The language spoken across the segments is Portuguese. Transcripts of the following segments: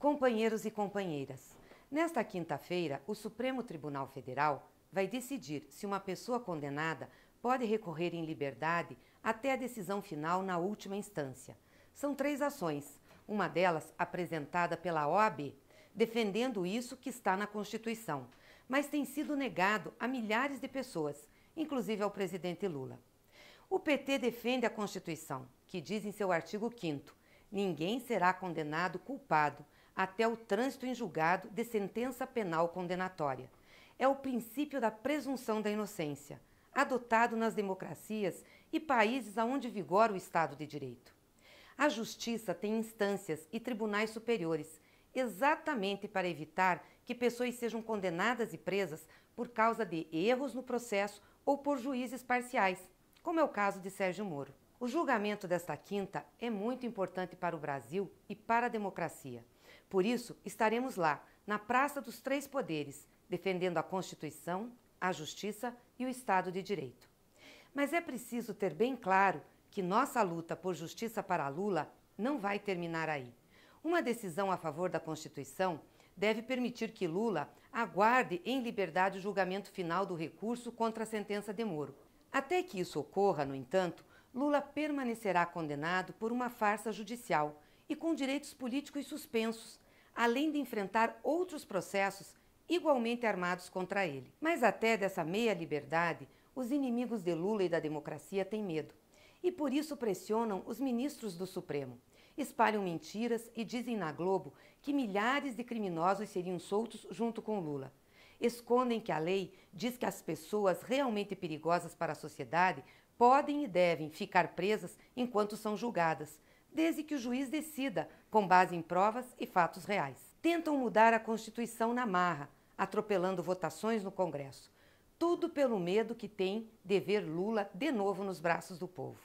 Companheiros e companheiras, nesta quinta-feira, o Supremo Tribunal Federal vai decidir se uma pessoa condenada pode recorrer em liberdade até a decisão final na última instância. São três ações, uma delas apresentada pela OAB, defendendo isso que está na Constituição, mas tem sido negado a milhares de pessoas, inclusive ao presidente Lula. O PT defende a Constituição, que diz em seu artigo 5 ninguém será condenado culpado até o trânsito em julgado de sentença penal condenatória. É o princípio da presunção da inocência, adotado nas democracias e países onde vigora o Estado de Direito. A justiça tem instâncias e tribunais superiores, exatamente para evitar que pessoas sejam condenadas e presas por causa de erros no processo ou por juízes parciais, como é o caso de Sérgio Moro. O julgamento desta quinta é muito importante para o Brasil e para a democracia. Por isso, estaremos lá, na Praça dos Três Poderes, defendendo a Constituição, a Justiça e o Estado de Direito. Mas é preciso ter bem claro que nossa luta por justiça para Lula não vai terminar aí. Uma decisão a favor da Constituição deve permitir que Lula aguarde em liberdade o julgamento final do recurso contra a sentença de Moro. Até que isso ocorra, no entanto, Lula permanecerá condenado por uma farsa judicial e com direitos políticos suspensos, além de enfrentar outros processos igualmente armados contra ele. Mas até dessa meia liberdade, os inimigos de Lula e da democracia têm medo. E por isso pressionam os ministros do Supremo. Espalham mentiras e dizem na Globo que milhares de criminosos seriam soltos junto com Lula. Escondem que a lei diz que as pessoas realmente perigosas para a sociedade podem e devem ficar presas enquanto são julgadas, desde que o juiz decida, com base em provas e fatos reais. Tentam mudar a Constituição na marra, atropelando votações no Congresso. Tudo pelo medo que tem de ver Lula de novo nos braços do povo.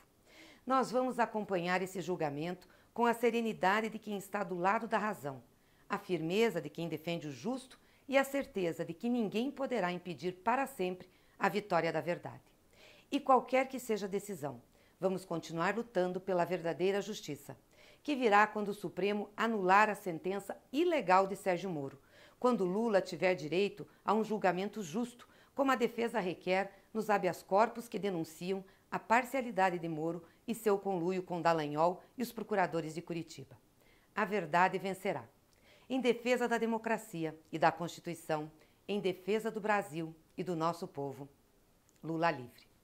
Nós vamos acompanhar esse julgamento com a serenidade de quem está do lado da razão, a firmeza de quem defende o justo e a certeza de que ninguém poderá impedir para sempre a vitória da verdade. E qualquer que seja a decisão, Vamos continuar lutando pela verdadeira justiça, que virá quando o Supremo anular a sentença ilegal de Sérgio Moro, quando Lula tiver direito a um julgamento justo, como a defesa requer nos habeas corpus que denunciam a parcialidade de Moro e seu conluio com Dallagnol e os procuradores de Curitiba. A verdade vencerá. Em defesa da democracia e da Constituição, em defesa do Brasil e do nosso povo. Lula livre.